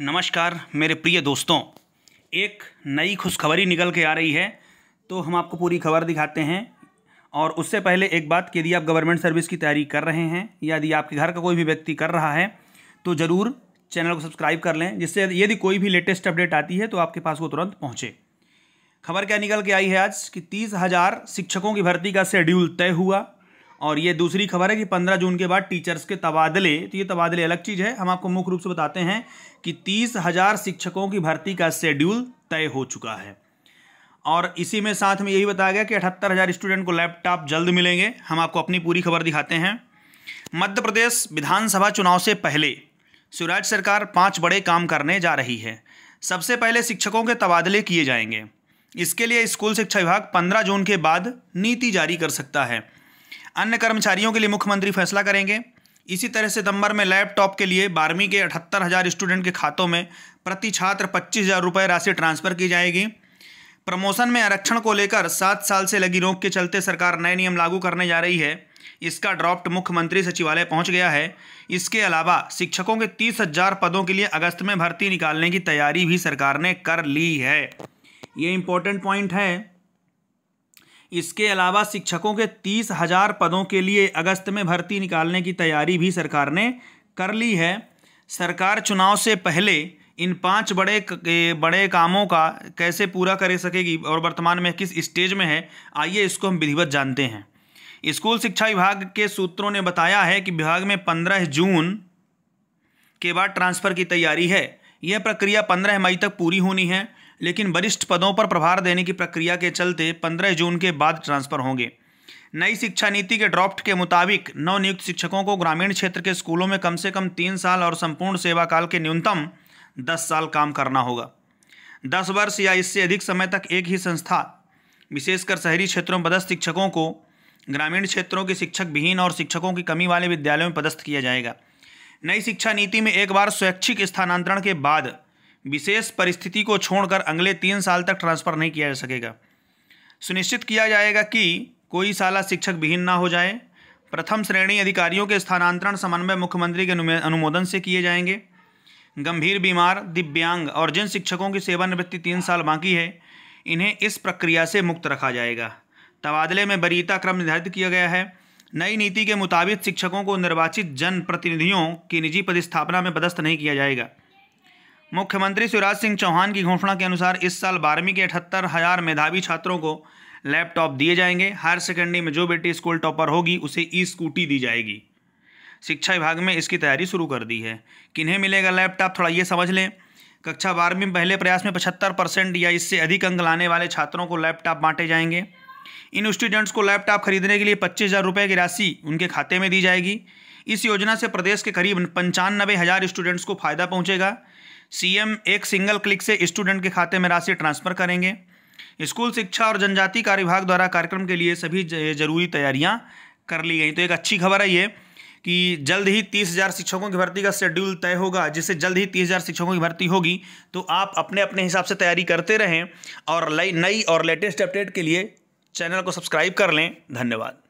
नमस्कार मेरे प्रिय दोस्तों एक नई खुशखबरी निकल के आ रही है तो हम आपको पूरी खबर दिखाते हैं और उससे पहले एक बात कि यदि आप गवर्नमेंट सर्विस की तैयारी कर रहे हैं या यदि आपके घर का कोई भी व्यक्ति कर रहा है तो ज़रूर चैनल को सब्सक्राइब कर लें जिससे यदि कोई भी लेटेस्ट अपडेट आती है तो आपके पास वो तुरंत पहुँचे खबर क्या निकल के आई है आज कि तीस हज़ार शिक्षकों की भर्ती का शेड्यूल तय हुआ और ये दूसरी खबर है कि 15 जून के बाद टीचर्स के तबादले तो ये तबादले अलग चीज़ है हम आपको मुख्य रूप से बताते हैं कि तीस हज़ार शिक्षकों की भर्ती का शेड्यूल तय हो चुका है और इसी में साथ में यही बताया गया कि अठहत्तर हज़ार स्टूडेंट को लैपटॉप जल्द मिलेंगे हम आपको अपनी पूरी खबर दिखाते हैं मध्य प्रदेश विधानसभा चुनाव से पहले शिवराज सरकार पाँच बड़े काम करने जा रही है सबसे पहले शिक्षकों के तबादले किए जाएंगे इसके लिए स्कूल शिक्षा विभाग पंद्रह जून के बाद नीति जारी कर सकता है अन्य कर्मचारियों के लिए मुख्यमंत्री फैसला करेंगे इसी तरह सितंबर में लैपटॉप के लिए बारहवीं के अठहत्तर हज़ार स्टूडेंट के खातों में प्रति छात्र पच्चीस हज़ार रुपये राशि ट्रांसफ़र की जाएगी प्रमोशन में आरक्षण को लेकर सात साल से लगी रोक के चलते सरकार नए नियम लागू करने जा रही है इसका ड्राफ्ट मुख्यमंत्री सचिवालय पहुंच गया है इसके अलावा शिक्षकों के तीस हजार पदों के लिए अगस्त में भर्ती निकालने की तैयारी भी सरकार ने कर ली है ये इम्पोर्टेंट पॉइंट है इसके अलावा शिक्षकों के तीस हजार पदों के लिए अगस्त में भर्ती निकालने की तैयारी भी सरकार ने कर ली है सरकार चुनाव से पहले इन पांच बड़े बड़े कामों का कैसे पूरा कर सकेगी और वर्तमान में किस स्टेज में है आइए इसको हम विधिवत जानते हैं स्कूल शिक्षा विभाग के सूत्रों ने बताया है कि विभाग में पंद्रह जून के बाद ट्रांसफ़र की तैयारी है यह प्रक्रिया पंद्रह मई तक पूरी होनी है लेकिन वरिष्ठ पदों पर प्रभार देने की प्रक्रिया के चलते 15 जून के बाद ट्रांसफर होंगे नई शिक्षा नीति के ड्राफ्ट के मुताबिक नवनियुक्त शिक्षकों को ग्रामीण क्षेत्र के स्कूलों में कम से कम तीन साल और संपूर्ण सेवा काल के न्यूनतम दस साल काम करना होगा दस वर्ष या इससे अधिक समय तक एक ही संस्था विशेषकर शहरी क्षेत्रों में पदस्थ शिक्षकों को ग्रामीण क्षेत्रों के शिक्षक विहीन और शिक्षकों की कमी वाले विद्यालयों में पदस्थ किया जाएगा नई शिक्षा नीति में एक बार स्वैच्छिक स्थानांतरण के बाद विशेष परिस्थिति को छोड़कर अगले तीन साल तक ट्रांसफ़र नहीं किया जा सकेगा सुनिश्चित किया जाएगा कि कोई साला शिक्षक विहीन ना हो जाए प्रथम श्रेणी अधिकारियों के स्थानांतरण समन्वय मुख्यमंत्री के अनुमोदन से किए जाएंगे गंभीर बीमार दिव्यांग और जिन शिक्षकों की सेवानिवृत्ति तीन साल बाकी है इन्हें इस प्रक्रिया से मुक्त रखा जाएगा तबादले में वरीयता क्रम निर्धारित किया गया है नई नीति के मुताबिक शिक्षकों को निर्वाचित जनप्रतिनिधियों की निजी पदस्थापना में पदस्थ नहीं किया जाएगा मुख्यमंत्री शिवराज सिंह चौहान की घोषणा के अनुसार इस साल बारहवीं के अठहत्तर हज़ार मेधावी छात्रों को लैपटॉप दिए जाएंगे हायर सेकेंडरी में जो बेटी स्कूल टॉपर होगी उसे ई स्कूटी दी जाएगी शिक्षा विभाग में इसकी तैयारी शुरू कर दी है किन्हें मिलेगा लैपटॉप थोड़ा ये समझ लें कक्षा बारहवीं में पहले प्रयास में पचहत्तर परसेंट या इससे अधिक अंक लाने वाले छात्रों को लैपटॉप बांटे जाएंगे इन स्टूडेंट्स को लैपटॉप खरीदने के लिए पच्चीस हज़ार रुपये की राशि उनके खाते में दी जाएगी इस योजना से प्रदेश के करीब पंचानबे हज़ार स्टूडेंट्स को फ़ायदा पहुँचेगा सीएम एक सिंगल क्लिक से स्टूडेंट के खाते में राशि ट्रांसफर करेंगे स्कूल शिक्षा और जनजाति कार्य विभाग द्वारा कार्यक्रम के लिए सभी जरूरी तैयारियां कर ली गई तो एक अच्छी खबर है ये कि जल्द ही तीस हज़ार शिक्षकों की भर्ती का शेड्यूल तय होगा जिससे जल्द ही तीस हज़ार शिक्षकों की भर्ती होगी तो आप अपने अपने हिसाब से तैयारी करते रहें और नई और लेटेस्ट अपडेट के लिए चैनल को सब्सक्राइब कर लें धन्यवाद